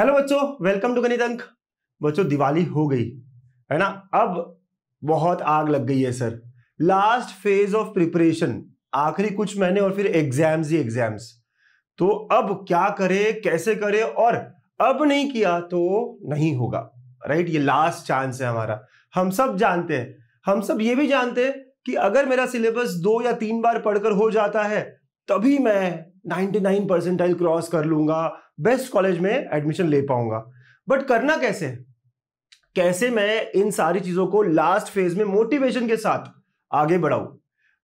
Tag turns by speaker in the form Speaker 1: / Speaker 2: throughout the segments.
Speaker 1: Hello बच्चों welcome to गणित अंक बच्चों दिवाली हो गई है ना अब बहुत आग लग गई है sir last phase of preparation आखिरी कुछ महीने और फिर एग्जाम्स ही एग्जाम्स तो अब क्या करे कैसे करे और अब नहीं किया तो नहीं होगा राइट ये लास्ट चांस है हमारा हम सब जानते हैं हम सब ये भी जानते हैं कि अगर मेरा सिलेबस दो या तीन बार पढ़कर हो जाता है तभी मैं 99 परसेंटाइल क्रॉस कर लूंगा बेस्ट कॉलेज में एडमिशन ले पाऊंगा बट करना कैसे कैसे मैं इन सारी चीज़ों को लास्ट फेज में मोटिवेशन के साथ आगे बढ़ाऊं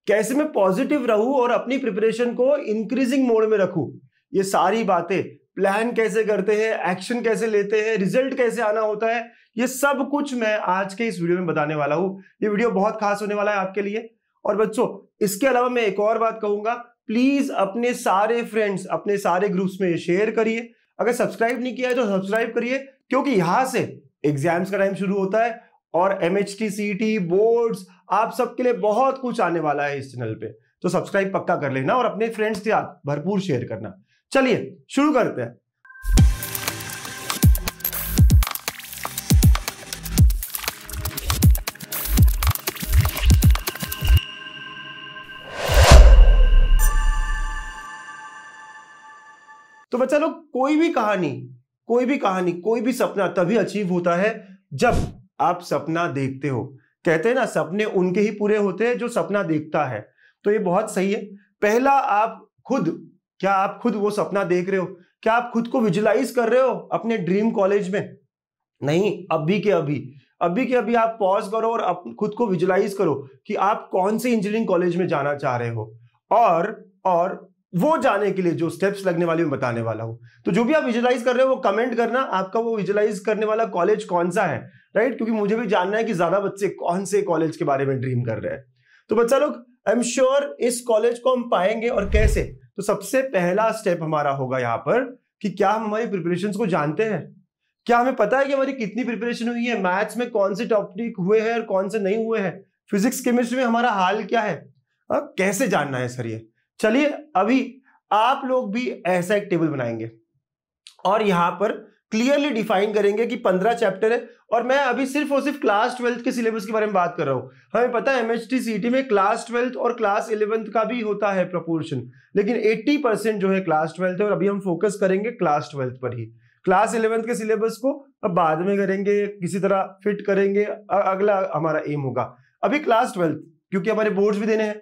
Speaker 1: कैसे मैं पॉजिटिव रहूं और अपनी प्रिपरेशन को इंक्रीजिंग मोड में रखूं ये सारी बातें प्लान कैसे करते हैं एक्शन कैसे लेते हैं रिजल्ट कैसे आना होता है ये सब कुछ मैं आज के इस वीडियो में बताने वाला हूँ ये वीडियो बहुत खास होने वाला है आपके लिए और बच्चों इसके अलावा मैं एक और बात कहूंगा प्लीज अपने सारे फ्रेंड्स अपने सारे ग्रुप्स में शेयर करिए अगर सब्सक्राइब नहीं किया है तो सब्सक्राइब करिए क्योंकि यहां से एग्जाम्स का टाइम शुरू होता है और M H T C T board आप सबके लिए बहुत कुछ आने वाला है इस चैनल पे तो सब्सक्राइब पक्का कर लेना और अपने फ्रेंड्स के साथ भरपूर शेयर करना चलिए शुरू करते हैं तो बच्चा लोग कोई भी कहानी कोई भी कहानी कोई भी सपना तभी अचीव होता है जब आप सपना देखते हो कहते हैं ना सपने उनके ही पूरे होते हैं जो सपना देखता है तो ये बहुत सही है पहला आप खुद क्या आप खुद वो सपना देख रहे हो क्या आप खुद को विजुलाइज कर रहे हो अपने ड्रीम कॉलेज में नहीं अभी के अभी अभी के अभी आप पॉज करो और अप, खुद को विजुलाइज करो कि आप कौन से इंजीनियरिंग कॉलेज में जाना चाह रहे हो और और वो जाने के लिए जो स्टेप्स लगने वाले मैं बताने वाला हूं तो जो भी आप विजुलाइज कर रहे हो वो कमेंट करना आपका वो विजुलाइज करने वाला कॉलेज कौन सा है राइट क्योंकि मुझे भी जानना है कि ज्यादा बच्चे कौन से कॉलेज के बारे में ड्रीम कर रहे हैं तो बच्चा लोग आई एम श्योर इस कॉलेज को हम पाएंगे और कैसे तो सबसे पहला स्टेप हमारा होगा यहाँ पर कि क्या हम हमारी प्रिपरेशन को जानते हैं क्या हमें पता है कि हमारी कितनी प्रिपरेशन हुई है मैथ्स में कौन से टॉपिक हुए हैं और कौन से नहीं हुए हैं फिजिक्स केमिस्ट्री में हमारा हाल क्या है आ, हाँ, कैसे जानना है सर ये चलिए अभी आप लोग भी ऐसा एक टेबल बनाएंगे और यहां पर क्लियरली डिफाइन करेंगे कि पंद्रह चैप्टर है और मैं अभी सिर्फ और सिर्फ क्लास ट्वेल्थ के सिलेबस के बारे में बात कर रहा हूं हमें पता है एमएचटी सीटी में क्लास ट्वेल्थ और क्लास इलेवेंथ का भी होता है प्रपोर्शन लेकिन 80 परसेंट जो है क्लास ट्वेल्थ है और अभी हम फोकस करेंगे क्लास ट्वेल्थ पर ही क्लास इलेवेंथ के सिलेबस को अब बाद में करेंगे किसी तरह फिट करेंगे अगला हमारा एम होगा अभी क्लास ट्वेल्थ क्योंकि हमारे बोर्ड भी देने हैं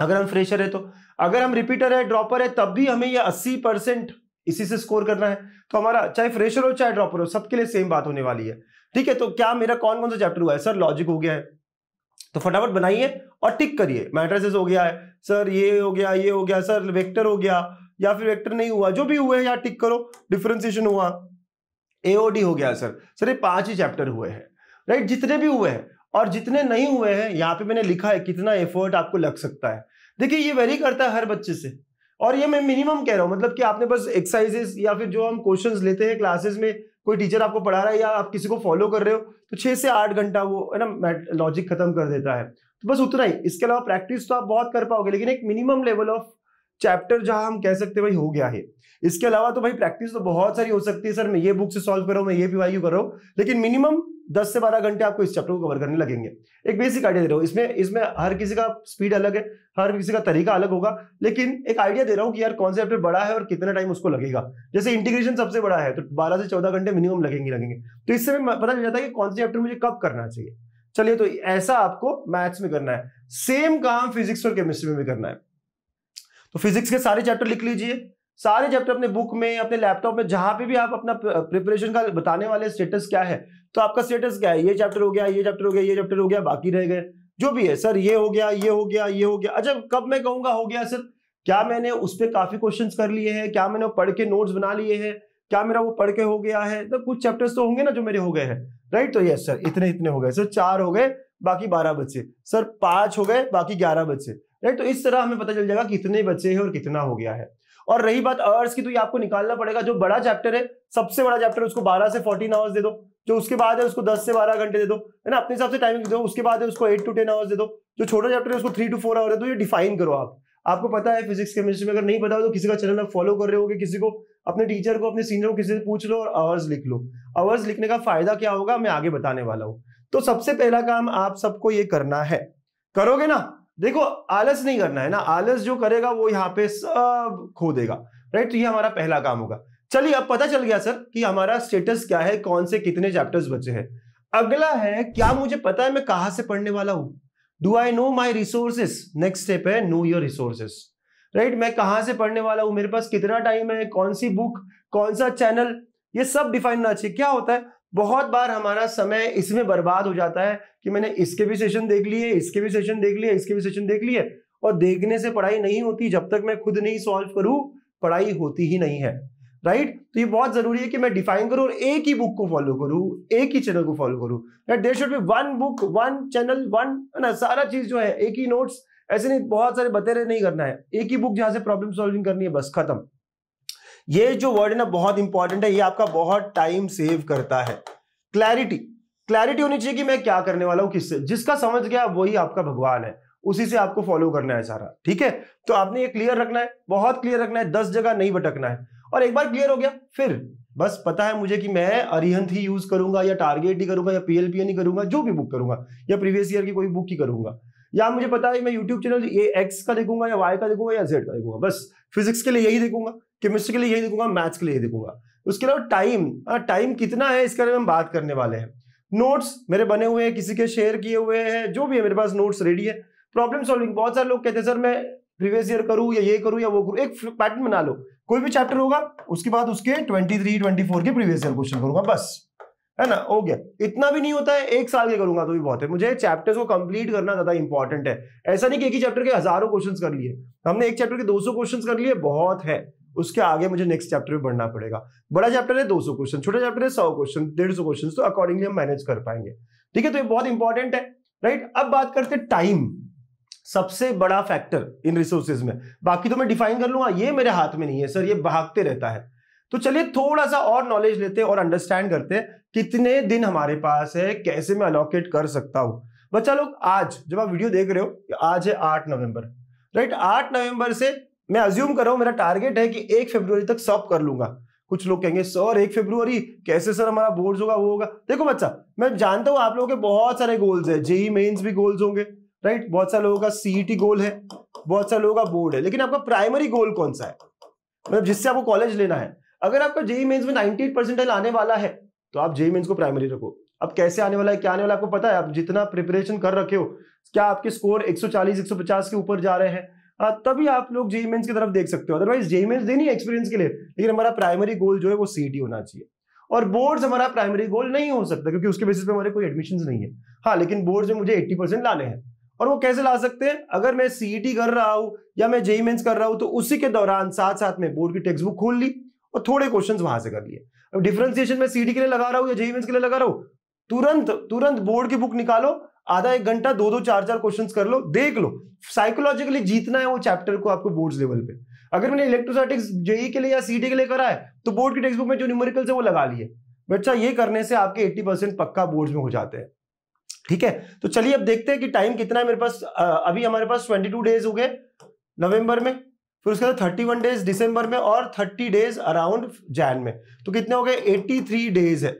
Speaker 1: अगर हम फ्रेशर है तो अगर हम रिपीटर है ड्रॉपर है तब भी हमें ये 80 परसेंट इसी से स्कोर करना है तो हमारा चाहे फ्रेशर हो चाहे ड्रॉपर हो सबके लिए सेम बात होने वाली है ठीक है तो क्या मेरा कौन कौन सा चैप्टर हुआ है सर लॉजिक हो गया है तो फटाफट बनाइए और टिक करिए मैट्रेसेस हो गया है सर ये हो गया ये हो गया सर वेक्टर हो गया या फिर वेक्टर नहीं हुआ जो भी हुए या टिक करो डिफ्रेंसिएशन हुआ एओडी हो गया सर सर ये पांच ही चैप्टर हुए हैं राइट जितने भी हुए हैं और जितने नहीं हुए हैं यहाँ पे मैंने लिखा है कितना एफर्ट आपको लग सकता है देखिए ये वेरी करता है हर बच्चे से और ये मैं मिनिमम कह रहा हूँ मतलब कि आपने बस एक्सरसाइजेस या फिर जो हम क्वेश्चंस लेते हैं क्लासेस में कोई टीचर आपको पढ़ा रहा है या आप किसी को फॉलो कर रहे हो तो छः से आठ घंटा वो है ना लॉजिक खत्म कर देता है तो बस उतना ही इसके अलावा प्रैक्टिस तो आप बहुत कर पाओगे लेकिन एक मिनिमम लेवल ऑफ चैप्टर जहां हम कह सकते हैं भाई हो गया है इसके अलावा तो भाई प्रैक्टिस तो बहुत सारी हो सकती है सर मैं ये बुक से सॉल्व कर रहा हूँ मैं ये पी वाई कर रहा हूँ लेकिन मिनिमम दस से बारह घंटे आपको इस चैप्टर को कवर करने लगेंगे एक बेसिक आइडिया दे रहा हूँ इसमें इसमें हर किसी का स्पीड अलग है हर किसी का तरीका अलग होगा लेकिन एक आइडिया दे रहा हूँ कि यार कौन से चैप्टर बड़ा है और कितना टाइम उसको लगेगा जैसे इंटीग्रेशन सबसे बड़ा है तो बारह से चौदह घंटे मिनिमम लगेंगे लगेंगे तो इससे मैं पता चल जाता है कि कौन से चैप्टर मुझे कब करना चाहिए चलिए तो ऐसा आपको मैथ्स में करना है सेम काम फिजिक्स और केमिस्ट्री में भी करना है तो फिजिक्स के सारे चैप्टर लिख लीजिए सारे चैप्टर अपने बुक में अपने लैपटॉप में जहां पे भी आप अपना प्रिपरेशन का बताने वाले स्टेटस क्या है तो आपका स्टेटस क्या है ये चैप्टर हो गया ये चैप्टर हो गया ये चैप्टर हो गया बाकी रह गए जो भी है सर ये हो गया ये हो गया ये हो गया अच्छा कब मैं कहूंगा हो गया सर क्या मैंने उस पर काफी क्वेश्चन कर लिए हैं क्या मैंने पढ़ के नोट्स बना लिए हैं क्या मेरा वो पढ़ के हो गया है तो कुछ चैप्टर्स तो होंगे ना जो मेरे हो गए हैं राइट तो यस सर इतने इतने हो गए सर चार हो गए बाकी बारह बच्चे सर पांच हो गए बाकी ग्यारह बच्चे राइट तो इस तरह हमें पता चल जाएगा कितने बच्चे हैं और कितना हो गया है और रही बात आवर्स की तो ये आपको निकालना पड़ेगा जो बड़ा चैप्टर है सबसे बड़ा चैप्टर उसको 12 से 14 आवर्स दे दो जो उसके बाद है उसको 10 से 12 घंटे दे दो है ना अपने हिसाब से टाइमिंग दो उसके बाद है उसको 8 टू 10 आवर्स दे दो जो छोटा चैप्टर है उसको 3 टू 4 आवर दे दो ये डिफाइन करो आप आपको पता है फिजिक्स केमिस्ट्री में अगर नहीं पता हो तो किसी का चैनल आप फॉलो कर रहे हो किसी को अपने टीचर को अपने सीनियर को किसी से पूछ लो और आवर्स लिख लो आवर्स लिखने का फायदा क्या होगा मैं आगे बताने वाला हूँ तो सबसे पहला काम आप सबको ये करना है करोगे ना देखो आलस नहीं करना है ना आलस जो करेगा वो यहाँ पे सब खो देगा राइट तो ये हमारा पहला काम होगा चलिए अब पता चल गया सर कि हमारा स्टेटस क्या है कौन से कितने चैप्टर्स बचे हैं अगला है क्या मुझे पता है मैं कहां से पढ़ने वाला हूँ do I know my resources next step है नो योर रिसोर्सेस राइट मैं कहां से पढ़ने वाला हूँ मेरे पास कितना टाइम है कौन सी बुक कौन सा चैनल ये सब डिफाइन होना चाहिए क्या होता है बहुत बार हमारा समय इसमें बर्बाद हो जाता है कि मैंने इसके भी सेशन देख लिए इसके भी सेशन देख लिए इसके भी सेशन देख लिए और देखने से पढ़ाई नहीं होती जब तक मैं खुद नहीं सॉल्व करूं पढ़ाई होती ही नहीं है राइट तो ये बहुत जरूरी है कि मैं डिफाइन करूं और एक ही बुक को फॉलो करूं एक ही चैनल को फॉलो करूं right there should be one book one channel one है ना सारा चीज जो है एक ही नोट्स ऐसे नहीं बहुत सारे बतेरे नहीं करना है एक ही बुक जहां से प्रॉब्लम सॉल्विंग करनी है बस खत्म ये जो वर्ड है ना बहुत इंपॉर्टेंट है ये आपका बहुत टाइम सेव करता है क्लैरिटी क्लैरिटी होनी चाहिए कि मैं क्या करने वाला हूं किससे जिसका समझ गया वही आपका भगवान है उसी से आपको फॉलो करना है सारा ठीक है तो आपने ये क्लियर रखना है बहुत क्लियर रखना है दस जगह नहीं भटकना है और एक बार क्लियर हो गया फिर बस पता है मुझे कि मैं अरिहंत ही यूज करूंगा या टारगेट ही करूंगा या पीएलपीएन ही करूंगा जो भी बुक करूंगा या प्रीवियस ईयर की कोई बुक ही करूंगा या मुझे पता है मैं यूट्यूब चैनल ये एक्स का देखूंगा या वाई का देखूंगा या जेड का देखूंगा बस फिजिक्स के लिए यही देखूंगा केमिस्ट्री के लिए यही देखूंगा मैथ्स के लिए यही देखूंगा उसके अलावा टाइम टाइम कितना है इसके बारे में हम बात करने वाले हैं नोट्स मेरे बने हुए हैं किसी के शेयर किए हुए हैं जो भी है मेरे पास नोट्स रेडी है प्रॉब्लम सॉल्विंग बहुत सारे लोग कहते हैं सर मैं प्रीवियस ईयर करूँ या ये करूँ या वो करूँ एक पैटर्न बना लो कोई भी चैप्टर होगा उसके बाद उसके ट्वेंटी थ्री ट्वेंटी के प्रीवियस ईयर क्वेश्चन करूंगा बस है ना हो गया इतना भी नहीं होता है एक साल के करूंगा तो भी बहुत है मुझे चैप्टर्स को कंप्लीट करना ज्यादा इंपॉर्टेंट है ऐसा नहीं कि एक ही चैप्टर के हजारों क्वेश्चंस कर लिए हमने एक चैप्टर के 200 क्वेश्चंस कर लिए बहुत है उसके आगे मुझे नेक्स्ट चैप्टर में बढ़ना पड़ेगा बड़ा चैप्टर है दो क्वेश्चन छोटा चैप्टर है सौ क्वेश्चन डेढ़ सौ क्वेश्चन तो अकॉर्डिंगली हम मैनेज कर पाएंगे ठीक है तो ये बहुत इंपॉर्टेंट है राइट अब बात करते टाइम सबसे बड़ा फैक्टर इन रिसोर्सेज में बाकी तो मैं डिफाइन कर लूंगा ये मेरे हाथ में नहीं है सर ये भागते रहता है तो चलिए थोड़ा सा और नॉलेज लेते हैं और अंडरस्टैंड करते हैं कितने दिन हमारे पास है कैसे मैं अलोकेट कर सकता हूं बच्चा लोग आज जब आप वीडियो देख रहे हो आज है आठ नवंबर राइट आठ नवंबर से मैं अज्यूम कर रहा हूं मेरा टारगेट है कि एक फेब्रुवरी तक सॉल्व कर लूंगा कुछ लोग कहेंगे सर एक फेब्रुवरी कैसे सर हमारा बोर्ड होगा वो होगा देखो बच्चा मैं जानता हूं आप लोगों के बहुत सारे गोल्स है जेई मेन्स भी गोल्स होंगे राइट बहुत सारे लोगों का सीईटी गोल e है बहुत सारे लोगों का बोर्ड है लेकिन आपका प्राइमरी गोल कौन सा है मतलब जिससे आपको कॉलेज लेना है अगर आपका जेई मेन्स e में नाइनटी परसेंट आने वाला है तो आप जेई मेन्स e को प्राइमरी रखो अब कैसे आने वाला है क्या आने वाला है आपको पता है आप जितना प्रिपरेशन कर रखे हो क्या आपके स्कोर 140 150 के ऊपर जा रहे हैं हाँ, तभी आप लोग जेई मेन्स e की तरफ देख सकते हो अदरवाइज जेई मेन्स देनी एक्सपीरियंस के लिए लेकिन हमारा प्राइमरी गोल जो है वो सीटी होना चाहिए और बोर्ड्स हमारा प्राइमरी गोल नहीं हो सकता क्योंकि उसके बेसिस पे हमारे कोई एडमिशन नहीं है हाँ लेकिन बोर्ड में मुझे एट्टी परसेंट लाने हैं और वो कैसे ला सकते हैं अगर मैं सीईटी कर रहा हूँ या मैं जेई मेन्स कर रहा हूँ तो उसी के दौरान साथ साथ में बोर्ड की टेक्स्ट बुक खोल ली और थोड़े क्वेश्चन वहां से कर लिए अब डिफ्रेंसिएशन में सीडी के लिए लगा रहा हूं या जेई के लिए लगा रहा हूं तुरंत तुरंत बोर्ड की बुक निकालो आधा एक घंटा दो दो चार चार क्वेश्चन कर लो देख लो साइकोलॉजिकली जीतना है वो चैप्टर को आपको बोर्ड लेवल पे अगर मैंने इलेक्ट्रोसाइटिक्स जेई e के लिए या सीडी के लिए करा है तो बोर्ड की टेक्स बुक में जो न्यूमेरिकल है वो लगा लिए बच्चा ये करने से आपके 80 परसेंट पक्का बोर्ड में हो जाते हैं ठीक है तो चलिए अब देखते हैं कि टाइम कितना है मेरे पास अभी हमारे पास 22 डेज हो गए नवंबर में फिर उसके बाद थर्टी वन डेज दिसंबर में और थर्टी डेज अराउंड जैन में तो कितने हो गए एट्टी थ्री डेज है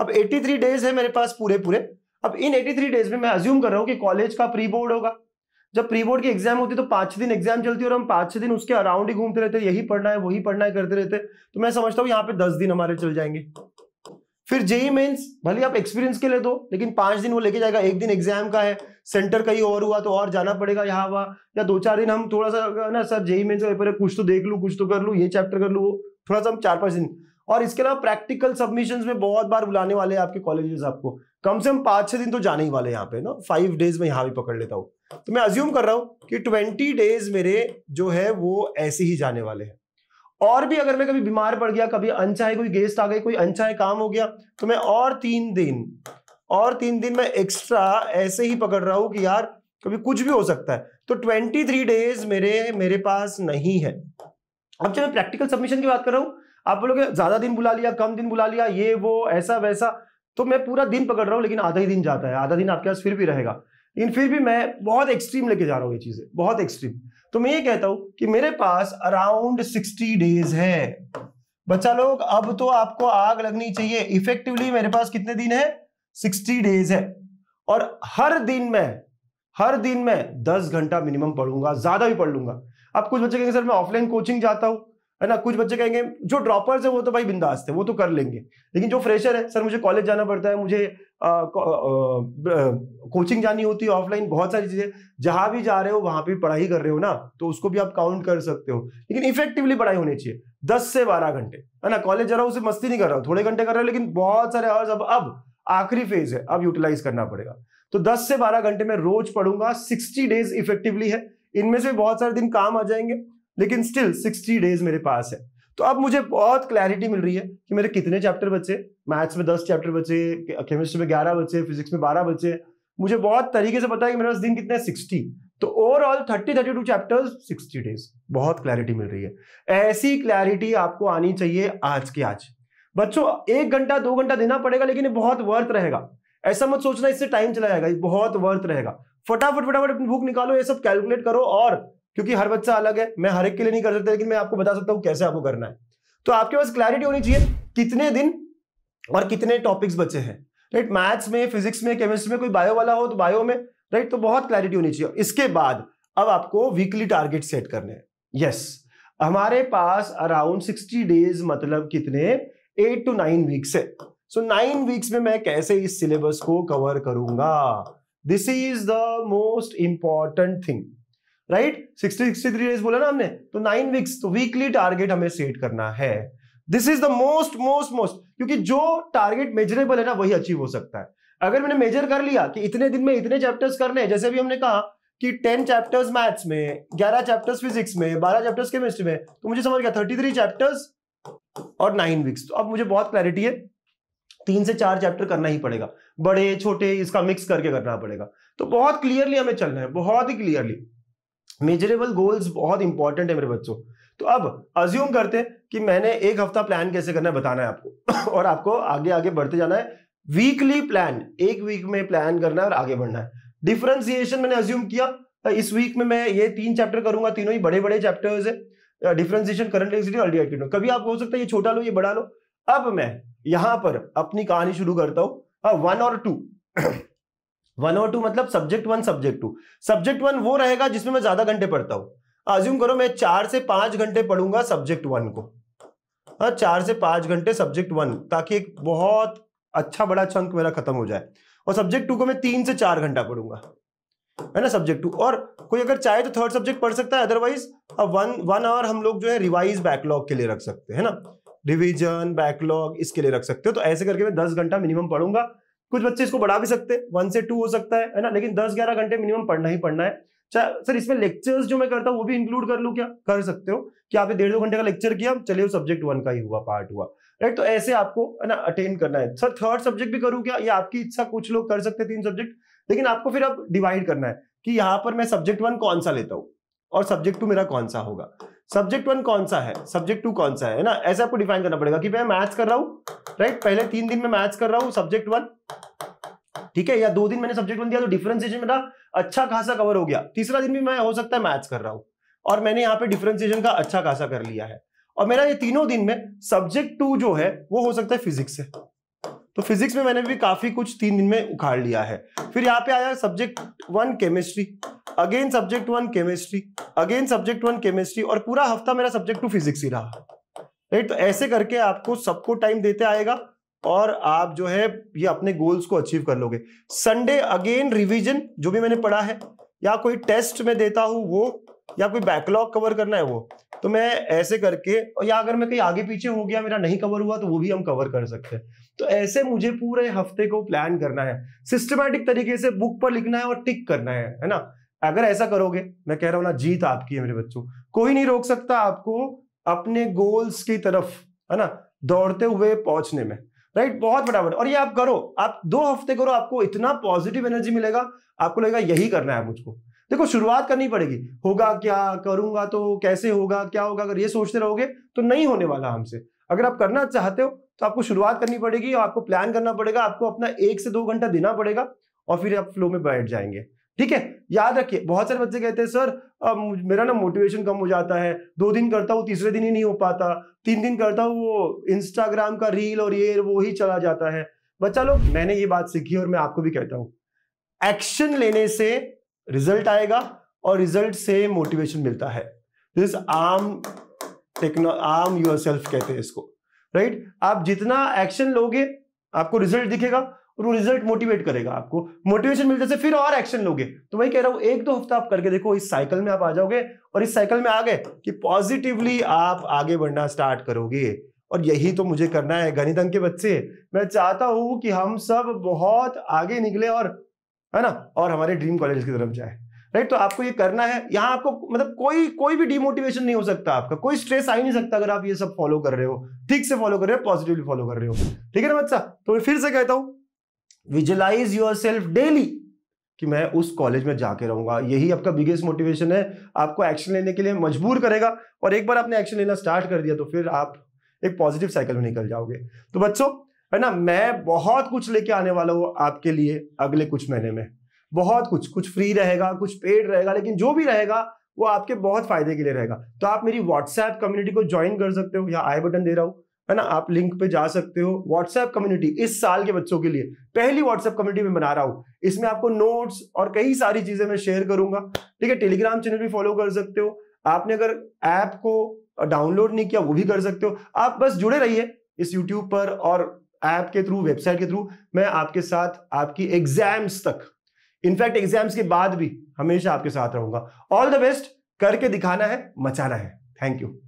Speaker 1: अब एट्टी थ्री डेज है मेरे पास पूरे पूरे अब इन एट्टी थ्री डेज में मैं अज्यूम कर रहा हूँ कि कॉलेज का प्री बोर्ड होगा जब प्री बोर्ड की एग्जाम होती है तो पांच दिन एग्जाम चलती है और हम पांच दिन उसके अराउंड ही घूमते रहते हैं यही पढ़ना है वही पढ़ना है करते रहते तो मैं समझता हूँ यहाँ पे दस दिन हमारे चल जाएंगे फिर जेई मेन्स भले आप एक्सपीरियंस के लिए दो लेकिन पांच दिन वो लेके जाएगा एक दिन एग्जाम का है सेंटर कहीं और हुआ तो और जाना पड़ेगा यहाँ हुआ या दो चार दिन हम थोड़ा सा ना सर जेई मेंस पेपर है कुछ तो देख लू कुछ तो कर लू ये चैप्टर कर लू थोड़ा सा हम चार पांच दिन और इसके अलावा प्रैक्टिकल सबमिशन में बहुत बार बुलाने वाले हैं आपके कॉलेजेस आपको कम से कम पांच छह दिन तो जाने ही वाले यहाँ पे ना फाइव डेज में यहाँ भी पकड़ लेता हूँ तो मैं अज्यूम कर रहा हूँ कि ट्वेंटी डेज मेरे जो है वो ऐसे ही जाने वाले हैं और भी अगर मैं कभी बीमार पड़ गया कभी अनचाहे कोई गेस्ट आ गए कोई अनचाहे काम हो गया तो मैं और तीन दिन और तीन दिन मैं एक्स्ट्रा ऐसे ही पकड़ रहा हूं कि यार कभी कुछ भी हो सकता है तो ट्वेंटी थ्री डेज मेरे मेरे पास नहीं है अब जब मैं प्रैक्टिकल सबमिशन की बात कर रहा हूं आप बोलोगे ज्यादा दिन बुला लिया कम दिन बुला लिया ये वो ऐसा वैसा तो मैं पूरा दिन पकड़ रहा हूँ लेकिन आधा ही दिन जाता है आधा दिन आपके पास फिर भी रहेगा लेकिन फिर भी मैं बहुत एक्सट्रीम लेके जा रहा हूँ ये चीजें बहुत एक्सट्रीम तो मैं ये कहता हूं कि मेरे पास अराउंड सिक्सटी डेज है बच्चा लोग अब तो आपको आग लगनी चाहिए इफेक्टिवली मेरे पास कितने दिन है सिक्सटी डेज है और हर दिन में हर दिन में दस घंटा मिनिमम पढ़ूंगा ज्यादा भी पढ़ लूंगा अब कुछ बच्चे कहेंगे सर मैं ऑफलाइन कोचिंग जाता हूं है ना कुछ बच्चे कहेंगे जो ड्रॉपर्स है वो तो भाई बिंदास थे वो तो कर लेंगे लेकिन जो फ्रेशर है सर मुझे कॉलेज जाना पड़ता है मुझे कोचिंग जानी होती है ऑफलाइन बहुत सारी चीजें जहां भी जा रहे हो वहां पर पढ़ाई कर रहे हो ना तो उसको भी आप काउंट कर सकते हो लेकिन इफेक्टिवली पढ़ाई होनी चाहिए दस से बारह घंटे है ना कॉलेज जा रहा हूँ उसे मस्ती नहीं कर रहा हूँ थोड़े घंटे कर रहे हो लेकिन बहुत सारे आवर्स अब अब आखिरी फेज है अब यूटिलाइज करना पड़ेगा तो दस से बारह घंटे में रोज पढ़ूंगा सिक्सटी डेज इफेक्टिवली है इनमें से बहुत सारे दिन काम आ जाएंगे लेकिन स्टिल सिक्सटी डेज मेरे पास है तो अब मुझे बहुत क्लैरिटी मिल रही है कि मेरे कितने चैप्टर बचे मैथ्स में दस चैप्टर बचे केमिस्ट्री में ग्यारह बचे फिजिक्स में बारह बचे मुझे बहुत तरीके से पता है कि मेरे पास दिन कितने सिक्सटी तो overall thirty thirty two chapter sixty days बहुत क्लैरिटी मिल रही है ऐसी क्लैरिटी आपको आनी चाहिए आज के आज बच्चों एक घंटा दो घंटा देना पड़ेगा लेकिन ये बहुत वर्थ रहेगा ऐसा मत सोचना इससे टाइम चला जाएगा बहुत वर्थ रहेगा फटाफट फटाफट अपनी बुक निकालो ये सब कैलकुलेट करो और क्योंकि हर बच्चा अलग है मैं हर एक के लिए नहीं कर सकता लेकिन मैं आपको बता सकता हूं कैसे आपको करना है तो आपके पास क्लैरिटी होनी चाहिए कितने दिन और कितने टॉपिक्स बचे हैं राइट मैथ्स में फिजिक्स में केमिस्ट्री में कोई बायो वाला हो तो बायो में राइट तो बहुत क्लैरिटी होनी चाहिए इसके बाद अब आपको वीकली टारगेट सेट करने हैं यस हमारे पास अराउंड सिक्सटी डेज मतलब कितने एट टू नाइन वीक्स है सो नाइन वीक्स में मैं कैसे इस सिलेबस को कवर करूंगा this is the most important thing right sixty sixty three days बोला ना हमने तो नाइन वीक्स तो वीकली टारगेट हमें सेट करना है this is the most most most क्योंकि जो टारगेट मेजरेबल है ना वही अचीव हो सकता है अगर मैंने मेजर कर लिया कि इतने दिन में इतने चैप्टर्स करने हैं जैसे भी हमने कहा कि टेन चैप्टर्स मैथ्स में ग्यारह चैप्टर्स फिजिक्स में बारह चैप्टर्स केमिस्ट्री में तो मुझे समझ गया थर्टी थ्री चैप्टर्स और नाइन वीक्स तो अब मुझे बहुत क्लैरिटी है तीन से चार चैप्टर करना ही पड़ेगा बड़े छोटे इसका मिक्स करके करना पड़ेगा तो बहुत क्लियरली हमें चलना है बहुत ही क्लियरली मेजरेबल गोल्स बहुत इंपॉर्टेंट है मेरे बच्चों तो अब अज्यूम करते हैं कि मैंने एक हफ्ता प्लान कैसे करना है बताना है आपको और आपको आगे आगे बढ़ते जाना है वीकली प्लान एक वीक में प्लान करना है और आगे बढ़ना है डिफ्रेंसिएशन मैंने अज्यूम किया इस वीक में मैं ये तीन चैप्टर करूंगा तीनों ही बड़े बड़े चैप्टर्स है डिफ्रेंसिएशन करंट इलेक्ट्रिसिटी और डिवाइड कभी आप हो सकता है ये छोटा लो ये बड़ा लो अब मैं यहां पर अपनी कहानी शुरू करता हूं वन और टू वन और टू मतलब subject one subject two subject one वो रहेगा जिसमें मैं ज्यादा घंटे पढ़ता हूँ अज्यूम करो मैं चार से पांच घंटे पढ़ूंगा सब्जेक्ट वन को हाँ चार से पांच घंटे सब्जेक्ट वन ताकि एक बहुत अच्छा बड़ा चंक मेरा खत्म हो जाए और सब्जेक्ट टू को मैं तीन से चार घंटा पढ़ूंगा है ना सब्जेक्ट टू और कोई अगर चाहे तो थर्ड सब्जेक्ट पढ़ सकता है अदरवाइज अब वन वन आवर हम लोग जो है रिवाइज बैकलॉग के लिए रख सकते हैं ना रिविजन बैकलॉग इसके लिए रख सकते हो तो ऐसे करके मैं दस घंटा मिनिमम पढ़ूंगा कुछ बच्चे इसको बढ़ा भी सकते हैं वन से टू हो सकता है ना लेकिन दस ग्यारह घंटे मिनिमम पढ़ना ही पढ़ना है सर अच्छा, इसमें लेक्चर्स जो मैं करता हूँ वो भी इंक्लूड कर लू क्या कर सकते हो कि आपने डेढ़ दो घंटे का लेक्चर किया चलिए सब्जेक्ट वन का ही हुआ पार्ट हुआ राइट तो ऐसे आपको है ना अटेंड करना है सर थर्ड सब्जेक्ट भी करूँ क्या ये आपकी इच्छा कुछ लोग कर सकते तीन सब्जेक्ट लेकिन आपको फिर अब डिवाइड करना है कि यहाँ पर मैं सब्जेक्ट वन कौन सा लेता हूँ और सब्जेक्ट टू मेरा कौन सा होगा सब्जेक्ट वन कौन सा है सब्जेक्ट टू कौन सा है ना ऐसे आपको डिफाइन करना पड़ेगा कि मैं मैथ्स कर रहा हूं राइट पहले तीन दिन में मैथ्स कर रहा हूं सब्जेक्ट वन ठीक है या दो दिन मैंने सब्जेक्ट वन दिया तो डिफरेंशिएशन मेरा अच्छा खासा कवर हो गया तीसरा दिन भी मैं हो सकता है मैथ्स कर रहा हूं और मैंने यहाँ पे डिफरेंशिएशन का अच्छा खासा कर लिया है और मेरा ये तीनों दिन में सब्जेक्ट टू जो है वो हो सकता है फिजिक्स है तो फिजिक्स में मैंने भी काफी कुछ तीन दिन में उखाड़ लिया है फिर यहाँ पे आया subject one chemistry again subject one chemistry again subject one chemistry और पूरा हफ्ता मेरा सब्जेक्ट टू फिजिक्स ही रहा राइट तो ऐसे करके आपको सबको टाइम देते आएगा और आप जो है ये अपने गोल्स को अचीव कर लोगे संडे अगेन रिविजन जो भी मैंने पढ़ा है या कोई टेस्ट में देता हूं वो या कोई बैकलॉग कवर करना है वो तो मैं ऐसे करके या अगर मैं कहीं आगे पीछे हो गया मेरा नहीं कवर हुआ तो वो भी हम कवर कर सकते हैं तो ऐसे मुझे पूरे हफ्ते को प्लान करना है सिस्टमेटिक तरीके से बुक पर लिखना है और टिक करना है है ना अगर ऐसा करोगे मैं कह रहा हूं ना जीत आपकी है मेरे बच्चों कोई नहीं रोक सकता आपको अपने गोल्स की तरफ है ना दौड़ते हुए पहुंचने में राइट बहुत फटाफट और ये आप करो आप दो हफ्ते करो आपको इतना पॉजिटिव एनर्जी मिलेगा आपको लगेगा यही करना है मुझको देखो शुरुआत करनी पड़ेगी होगा क्या करूंगा तो कैसे होगा क्या होगा अगर ये सोचते रहोगे तो नहीं होने वाला हमसे अगर आप करना चाहते हो तो आपको शुरुआत करनी पड़ेगी आपको प्लान करना पड़ेगा आपको अपना एक से दो घंटा देना पड़ेगा और फिर आप फ्लो में बैठ जाएंगे ठीक है याद रखिए बहुत सारे बच्चे कहते हैं सर अब मेरा ना मोटिवेशन कम हो जाता है दो दिन करता हूँ तीसरे दिन ही नहीं हो पाता तीन दिन करता हूँ वो इंस्टाग्राम का रील और ये वो ही चला जाता है बच्चा लोग मैंने ये बात सीखी और मैं आपको भी कहता हूं एक्शन लेने से रिजल्ट आएगा और रिजल्ट से मोटिवेशन मिलता है दिस आम टेक्नो आर्म योर सेल्फ कहते हैं इसको राइट right? आप जितना एक्शन लोगे आपको रिजल्ट दिखेगा और वो रिजल्ट मोटिवेट करेगा आपको मोटिवेशन मिलने से फिर और एक्शन लोगे तो वही कह रहा हूं एक दो हफ्ता आप करके देखो इस साइकिल में आप आ जाओगे और इस साइकिल में आ गए कि पॉजिटिवली आप आगे बढ़ना स्टार्ट करोगे और यही तो मुझे करना है गणित अंक के बच्चे मैं चाहता हूं कि हम सब बहुत आगे निकले और है ना और हमारे ड्रीम कॉलेज की तरफ जाए राइट तो आपको ये करना है यहाँ आपको मतलब कोई कोई भी डिमोटिवेशन नहीं हो सकता आपका कोई स्ट्रेस आ ही नहीं सकता अगर आप ये सब फॉलो कर रहे हो ठीक से फॉलो कर रहे हो पॉजिटिवली फॉलो कर रहे हो ठीक है ना बच्चा तो मैं फिर से कहता हूँ विजुलाइज योर सेल्फ डेली कि मैं उस कॉलेज में जाके रहूंगा यही आपका बिगेस्ट मोटिवेशन है आपको एक्शन लेने के लिए मजबूर करेगा और एक बार आपने एक्शन लेना स्टार्ट कर दिया तो फिर आप एक पॉजिटिव साइकिल में निकल जाओगे तो बच्चों है ना मैं बहुत कुछ लेके आने वाला हूँ आपके लिए अगले कुछ महीने में बहुत कुछ कुछ फ्री रहेगा कुछ पेड रहेगा लेकिन जो भी रहेगा वो आपके बहुत फायदे के लिए रहेगा तो आप मेरी व्हाट्सएप कम्युनिटी को ज्वाइन कर सकते हो या आई बटन दे रहा हूँ है ना आप लिंक पे जा सकते हो व्हाट्सएप कम्युनिटी इस साल के बच्चों के लिए पहली व्हाट्सएप कम्युनिटी में बना रहा हूँ इसमें आपको नोट्स और कई सारी चीजें मैं शेयर करूंगा ठीक है टेलीग्राम चैनल भी फॉलो कर सकते हो आपने अगर ऐप को डाउनलोड नहीं किया वो भी कर सकते हो आप बस जुड़े रहिए इस यूट्यूब पर और ऐप के थ्रू वेबसाइट के थ्रू मैं आपके साथ आपकी एग्जाम्स तक इनफैक्ट एग्जाम्स के बाद भी हमेशा आपके साथ रहूंगा ऑल द बेस्ट करके दिखाना है मचाना है थैंक यू